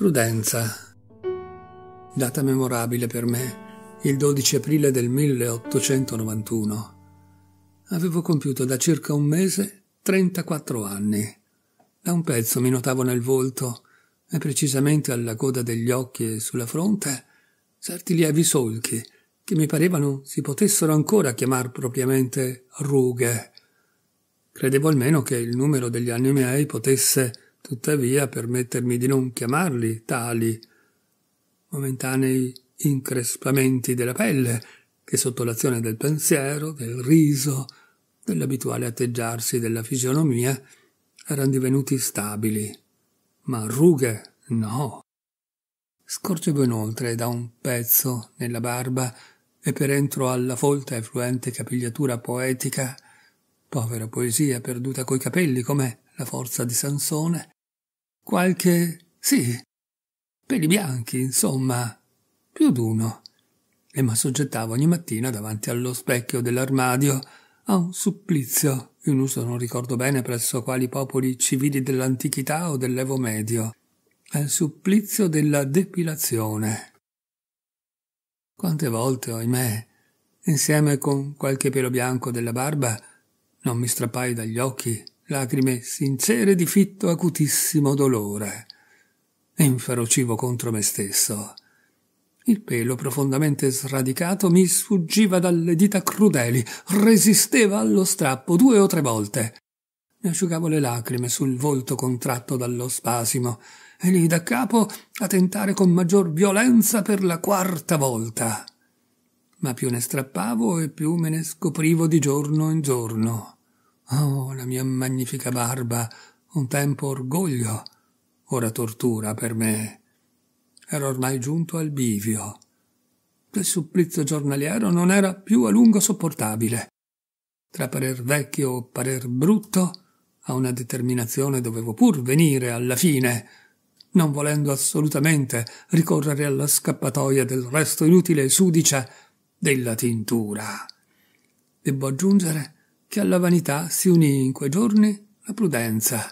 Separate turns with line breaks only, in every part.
Prudenza. Data memorabile per me, il 12 aprile del 1891. Avevo compiuto da circa un mese 34 anni. Da un pezzo mi notavo nel volto e precisamente alla coda degli occhi e sulla fronte certi lievi solchi che mi parevano si potessero ancora chiamar propriamente rughe. Credevo almeno che il numero degli anni miei potesse tuttavia permettermi di non chiamarli tali momentanei increspamenti della pelle che sotto l'azione del pensiero, del riso, dell'abituale atteggiarsi della fisionomia erano divenuti stabili, ma rughe no. Scorgevo inoltre da un pezzo nella barba e per entro alla folta e fluente capigliatura poetica, povera poesia perduta coi capelli com'è, la forza di Sansone, qualche, sì, peli bianchi, insomma, più d'uno, e m'assoggettavo ogni mattina davanti allo specchio dell'armadio a un supplizio in uso non ricordo bene presso quali popoli civili dell'antichità o dell'Evo medio, al supplizio della depilazione. Quante volte, ohimè, insieme con qualche pelo bianco della barba, non mi strappai dagli occhi lacrime sincere di fitto acutissimo dolore. E inferocivo contro me stesso. Il pelo profondamente sradicato mi sfuggiva dalle dita crudeli, resisteva allo strappo due o tre volte. Mi asciugavo le lacrime sul volto contratto dallo spasimo e lì da capo a tentare con maggior violenza per la quarta volta. Ma più ne strappavo e più me ne scoprivo di giorno in giorno. Oh, la mia magnifica barba, un tempo orgoglio, ora tortura per me. Ero ormai giunto al bivio. Quel supplizio giornaliero non era più a lungo sopportabile. Tra parer vecchio o parer brutto, a una determinazione dovevo pur venire alla fine, non volendo assolutamente ricorrere alla scappatoia del resto inutile e sudicia della tintura. Debbo aggiungere che alla vanità si unì in quei giorni la prudenza,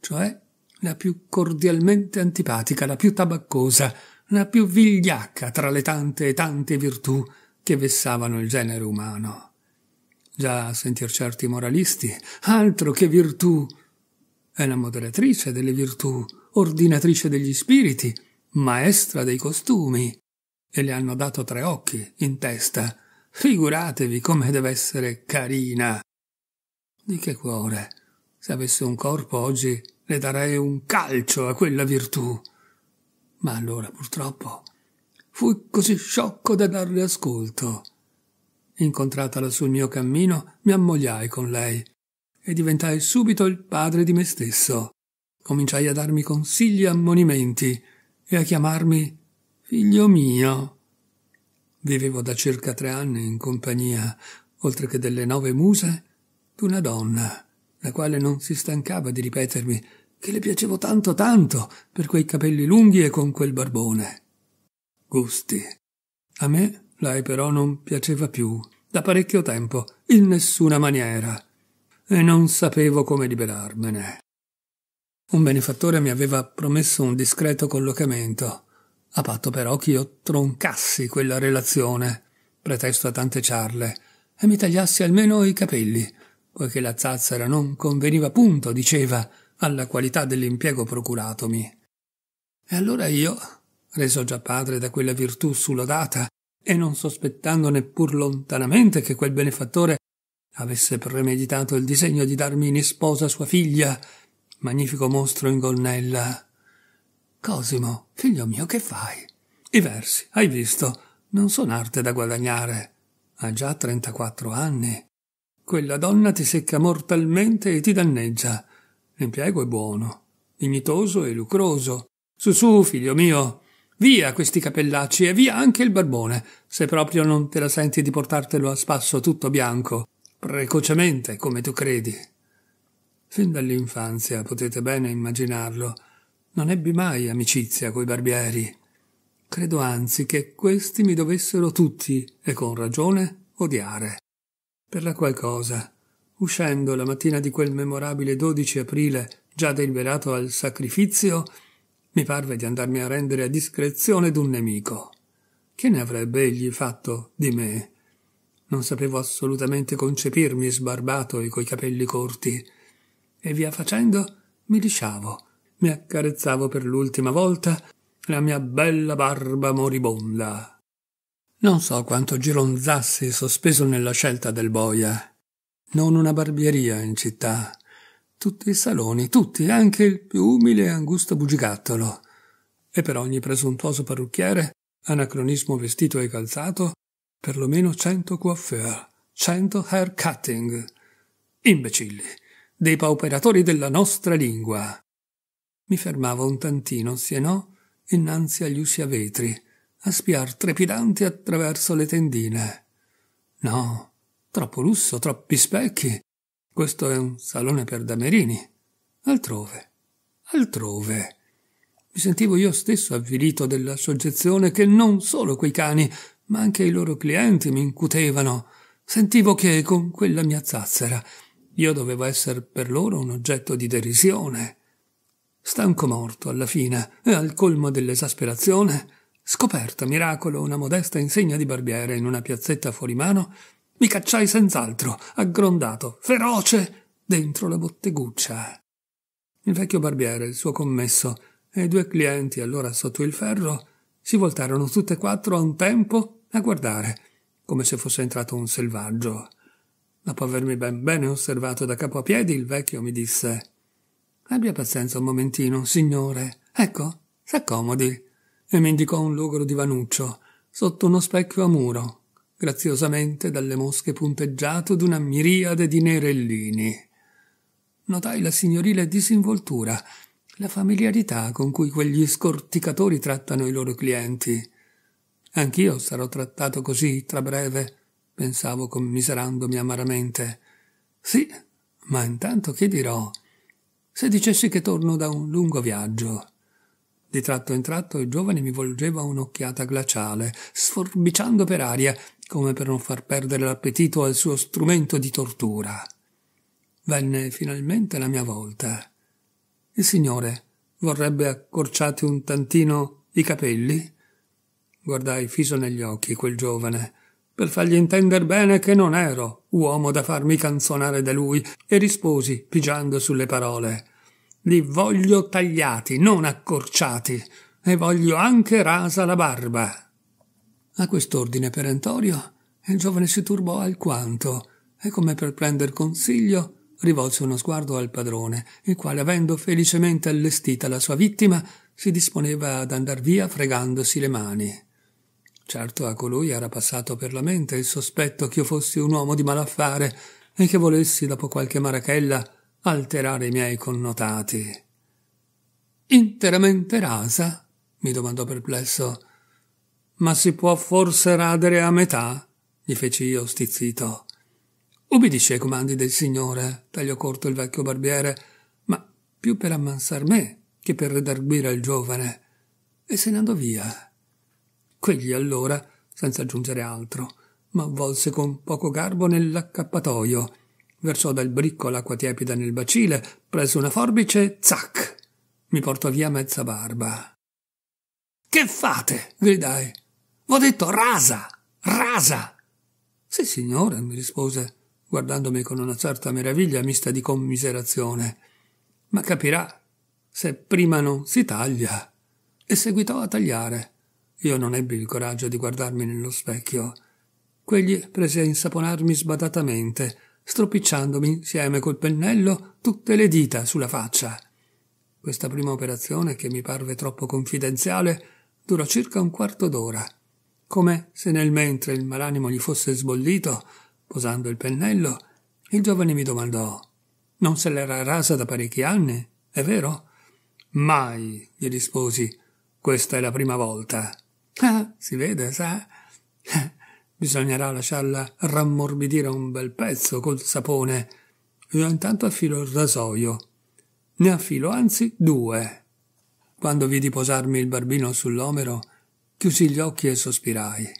cioè la più cordialmente antipatica, la più tabaccosa, la più vigliacca tra le tante e tante virtù che vessavano il genere umano. Già a sentir certi moralisti, altro che virtù, è la moderatrice delle virtù, ordinatrice degli spiriti, maestra dei costumi, e le hanno dato tre occhi in testa Figuratevi come deve essere carina. Di che cuore? Se avesse un corpo oggi le darei un calcio a quella virtù. Ma allora, purtroppo, fui così sciocco da darle ascolto. Incontratala sul mio cammino, mi ammogliai con lei e diventai subito il padre di me stesso. Cominciai a darmi consigli e ammonimenti e a chiamarmi figlio mio. Vivevo da circa tre anni in compagnia, oltre che delle nove muse, d'una donna, la quale non si stancava di ripetermi che le piacevo tanto tanto per quei capelli lunghi e con quel barbone. Gusti. A me lei però non piaceva più, da parecchio tempo, in nessuna maniera, e non sapevo come liberarmene. Un benefattore mi aveva promesso un discreto collocamento, a patto però che io troncassi quella relazione, pretesto a tante ciarle, e mi tagliassi almeno i capelli, poiché la zazzera non conveniva punto, diceva, alla qualità dell'impiego procuratomi. E allora io, reso già padre da quella virtù sulodata, e non sospettando neppur lontanamente che quel benefattore avesse premeditato il disegno di darmi in sposa sua figlia, magnifico mostro in gonnella, Cosimo, figlio mio, che fai? I versi, hai visto, non sono arte da guadagnare. Ha già 34 anni. Quella donna ti secca mortalmente e ti danneggia. L'impiego è buono, dignitoso e lucroso. Su su, figlio mio, via questi capellacci e via anche il barbone, se proprio non te la senti di portartelo a spasso tutto bianco, precocemente, come tu credi. Fin dall'infanzia potete bene immaginarlo non ebbi mai amicizia coi barbieri. Credo anzi che questi mi dovessero tutti, e con ragione, odiare. Per la qual cosa, uscendo la mattina di quel memorabile 12 aprile, già deliberato al sacrificio, mi parve di andarmi a rendere a discrezione d'un nemico. Che ne avrebbe egli fatto di me? Non sapevo assolutamente concepirmi sbarbato e coi capelli corti. E via facendo mi lisciavo mi accarezzavo per l'ultima volta la mia bella barba moribonda. Non so quanto gironzassi sospeso nella scelta del boia. Non una barbieria in città. Tutti i saloni, tutti, anche il più umile e angusto bugigattolo. E per ogni presuntuoso parrucchiere, anacronismo vestito e calzato, per lo meno cento coiffeur, cento hair cutting. Imbecilli, dei pauperatori della nostra lingua mi fermavo un tantino, sì e no, innanzi agli usci a vetri, a spiar trepidanti attraverso le tendine. No, troppo lusso, troppi specchi. Questo è un salone per damerini. Altrove, altrove. Mi sentivo io stesso avvilito della soggezione che non solo quei cani, ma anche i loro clienti mi incutevano. Sentivo che con quella mia zazzera io dovevo essere per loro un oggetto di derisione stanco morto alla fine e al colmo dell'esasperazione, scoperta miracolo una modesta insegna di barbiere in una piazzetta fuori mano, mi cacciai senz'altro, aggrondato, feroce, dentro la botteguccia. Il vecchio barbiere, il suo commesso e i due clienti allora sotto il ferro si voltarono tutte e quattro a un tempo a guardare, come se fosse entrato un selvaggio. Dopo avermi ben bene osservato da capo a piedi, il vecchio mi disse Abbia pazienza un momentino, signore. Ecco, s'accomodi. E mi indicò un logoro divanuccio, sotto uno specchio a muro, graziosamente dalle mosche punteggiato d'una miriade di nerellini. Notai la signorile disinvoltura, la familiarità con cui quegli scorticatori trattano i loro clienti. Anch'io sarò trattato così tra breve, pensavo commiserandomi amaramente. Sì, ma intanto che dirò? Se dicessi che torno da un lungo viaggio. Di tratto in tratto il giovane mi volgeva un'occhiata glaciale, sforbiciando per aria, come per non far perdere l'appetito al suo strumento di tortura. Venne finalmente la mia volta. Il signore vorrebbe accorciati un tantino i capelli? Guardai fiso negli occhi quel giovane, per fargli intender bene che non ero uomo da farmi canzonare da lui, e risposi, pigiando sulle parole. Li voglio tagliati, non accorciati, e voglio anche rasa la barba. A quest'ordine perentorio il giovane si turbò alquanto e, come per prender consiglio, rivolse uno sguardo al padrone, il quale, avendo felicemente allestita la sua vittima, si disponeva ad andar via fregandosi le mani. Certo a colui era passato per la mente il sospetto che io fossi un uomo di malaffare e che volessi, dopo qualche marachella, alterare i miei connotati. Interamente rasa? mi domandò perplesso. Ma si può forse radere a metà? gli feci io stizzito. Ubbidisce ai comandi del Signore, tagliò corto il vecchio barbiere, ma più per ammansar me che per redarguire al giovane. E se ne andò via. Quegli allora, senza aggiungere altro, ma volse con poco garbo nell'accappatoio versò dal bricco l'acqua tiepida nel bacile, prese una forbice, zac! Mi portò via mezza barba. Che fate? gridai. V'ho detto rasa! Rasa! Sì, signore, mi rispose, guardandomi con una certa meraviglia mista di commiserazione. Ma capirà, se prima non si taglia. E seguitò a tagliare. Io non ebbi il coraggio di guardarmi nello specchio. Quegli prese a insaponarmi sbadatamente, stropicciandomi insieme col pennello tutte le dita sulla faccia. Questa prima operazione, che mi parve troppo confidenziale, durò circa un quarto d'ora. Come se nel mentre il malanimo gli fosse sbollito, posando il pennello, il giovane mi domandò Non se l'era rasa da parecchi anni, è vero? Mai, gli risposi, questa è la prima volta. Ah, si vede, sa? Bisognerà lasciarla rammorbidire un bel pezzo col sapone. Io intanto affilo il rasoio. Ne affilo anzi due. Quando vidi posarmi il barbino sull'omero, chiusi gli occhi e sospirai.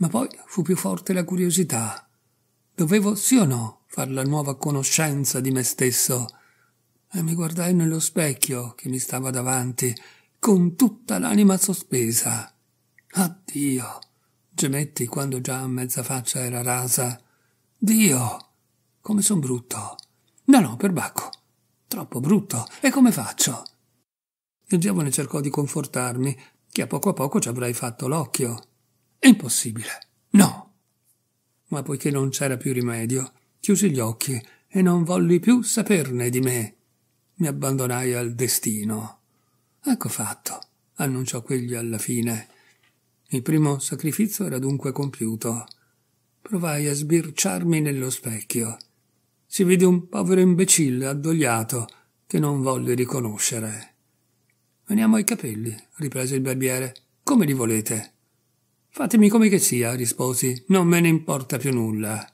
Ma poi fu più forte la curiosità. Dovevo sì o no far la nuova conoscenza di me stesso? E mi guardai nello specchio che mi stava davanti, con tutta l'anima sospesa. Addio! Gemetti quando già mezza faccia era rasa. Dio! Come son brutto! No, no, perbacco! Troppo brutto! E come faccio? Il giovane cercò di confortarmi, che a poco a poco ci avrei fatto l'occhio. impossibile! No! Ma poiché non c'era più rimedio, chiusi gli occhi e non volli più saperne di me. Mi abbandonai al destino. Ecco fatto, annunciò quegli alla fine. Il primo sacrificio era dunque compiuto. Provai a sbirciarmi nello specchio. Si vide un povero imbecille addogliato che non volle riconoscere. Veniamo ai capelli, riprese il barbiere. Come li volete? Fatemi come che sia, risposi. Non me ne importa più nulla.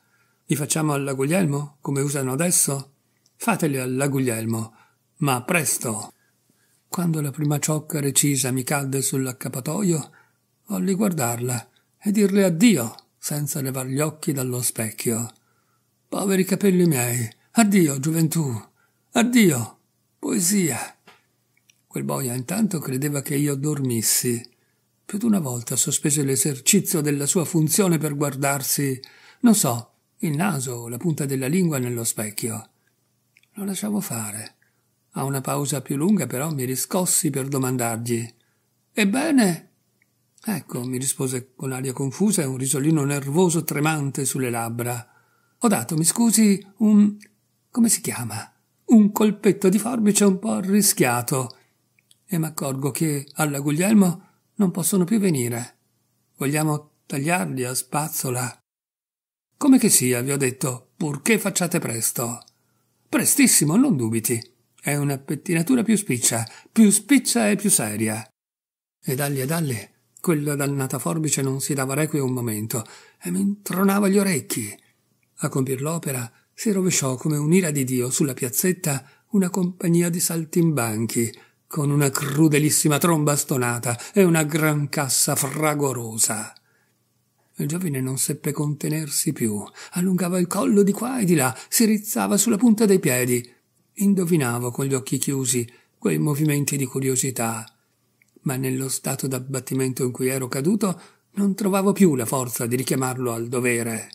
Li facciamo alla Guglielmo, come usano adesso? Fateli alla Guglielmo, ma presto. Quando la prima ciocca recisa mi cadde sull'accappatoio, Volli guardarla e dirle addio senza levar gli occhi dallo specchio. Poveri capelli miei, addio gioventù, addio poesia. Quel boia intanto credeva che io dormissi. Più d'una volta sospese l'esercizio della sua funzione per guardarsi, non so, il naso o la punta della lingua nello specchio. Lo lasciavo fare. A una pausa più lunga però mi riscossi per domandargli Ebbene, Ecco, mi rispose con aria confusa e un risolino nervoso tremante sulle labbra. Ho dato, mi scusi, un... come si chiama? Un colpetto di forbice un po' arrischiato. E m'accorgo che alla Guglielmo non possono più venire. Vogliamo tagliarli a spazzola. Come che sia, vi ho detto, purché facciate presto. Prestissimo, non dubiti. È una pettinatura più spiccia, più spiccia e più seria. E dalli e dalli quella dannata forbice non si dava requie un momento e mi intronava gli orecchi. A compir l'opera si rovesciò come un'ira di Dio sulla piazzetta una compagnia di saltimbanchi, con una crudelissima tromba stonata e una gran cassa fragorosa. Il giovine non seppe contenersi più, allungava il collo di qua e di là, si rizzava sulla punta dei piedi. Indovinavo con gli occhi chiusi quei movimenti di curiosità ma nello stato d'abbattimento in cui ero caduto non trovavo più la forza di richiamarlo al dovere.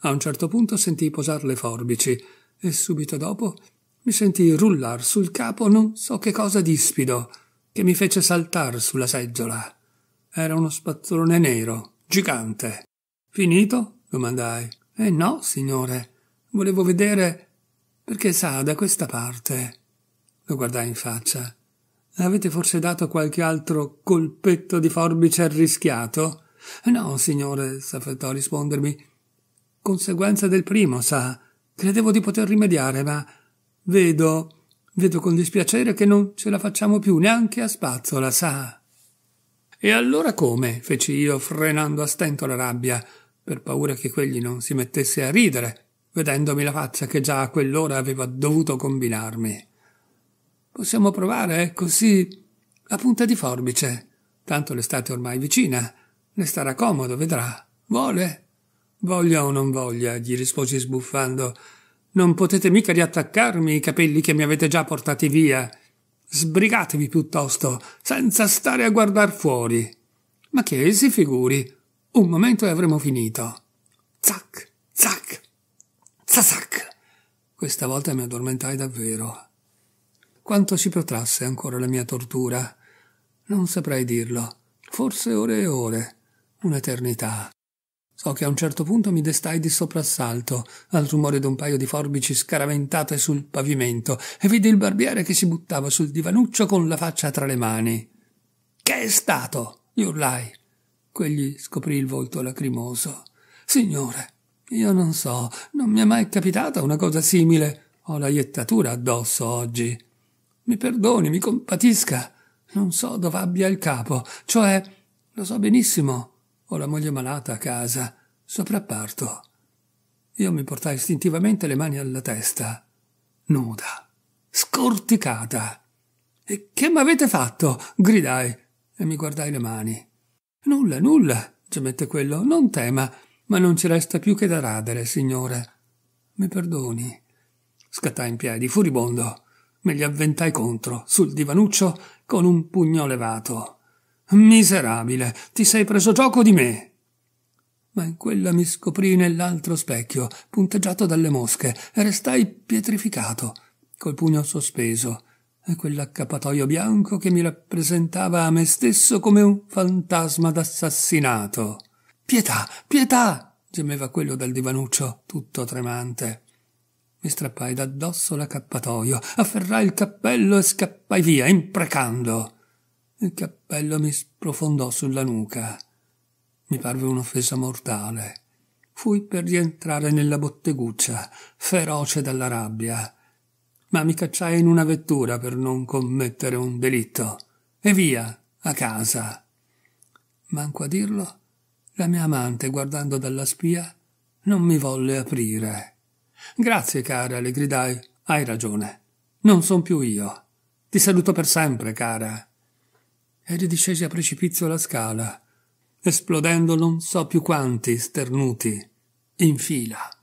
A un certo punto sentii posar le forbici e subito dopo mi sentii rullar sul capo non so che cosa dispido che mi fece saltar sulla seggiola. Era uno spazzolone nero, gigante. Finito? domandai. Eh no, signore. Volevo vedere perché sa da questa parte. Lo guardai in faccia. Avete forse dato qualche altro colpetto di forbice arrischiato? No, signore, s'affrettò a rispondermi. Conseguenza del primo, sa. Credevo di poter rimediare, ma vedo, vedo con dispiacere che non ce la facciamo più neanche a spazzola, sa. E allora come? feci io, frenando a stento la rabbia, per paura che quegli non si mettesse a ridere, vedendomi la faccia che già a quell'ora aveva dovuto combinarmi. Possiamo provare eh, così a punta di forbice. Tanto l'estate è ormai vicina. Le starà comodo, vedrà. Vuole? Voglia o non voglia, gli risposi sbuffando. Non potete mica riattaccarmi i capelli che mi avete già portati via. Sbrigatevi piuttosto, senza stare a guardar fuori. Ma che si figuri. Un momento e avremo finito. Zac, zac, zazac. Questa volta mi addormentai davvero. Quanto si protrasse ancora la mia tortura? Non saprei dirlo. Forse ore e ore. Un'eternità. So che a un certo punto mi destai di soprassalto al rumore d'un paio di forbici scaraventate sul pavimento e vidi il barbiere che si buttava sul divanuccio con la faccia tra le mani. Che è stato? gli urlai. Quegli scoprì il volto lacrimoso. Signore, io non so, non mi è mai capitata una cosa simile. Ho la iettatura addosso oggi mi perdoni, mi compatisca. Non so dove abbia il capo, cioè, lo so benissimo, ho la moglie malata a casa, soprapparto. Io mi portai istintivamente le mani alla testa, nuda, scorticata. E che m'avete fatto? gridai e mi guardai le mani. Nulla, nulla, gemette quello, non tema, ma non ci resta più che da radere, signore. Mi perdoni. Scattai in piedi, furibondo me gli avventai contro, sul divanuccio, con un pugno levato. Miserabile, ti sei preso gioco di me. Ma in quella mi scoprì nell'altro specchio, punteggiato dalle mosche, e restai pietrificato, col pugno sospeso, e quell'accappatoio bianco che mi rappresentava a me stesso come un fantasma d'assassinato. Pietà, pietà! gemeva quello dal divanuccio, tutto tremante. Mi strappai d'addosso l'accappatoio, afferrai il cappello e scappai via, imprecando. Il cappello mi sprofondò sulla nuca. Mi parve un'offesa mortale. Fui per rientrare nella botteguccia, feroce dalla rabbia. Ma mi cacciai in una vettura per non commettere un delitto. E via, a casa. Manco a dirlo, la mia amante, guardando dalla spia, non mi volle aprire. Grazie, cara, le gridai. Hai ragione. Non son più io. Ti saluto per sempre, cara. E ridiscesi a precipizio la scala, esplodendo non so più quanti sternuti in fila.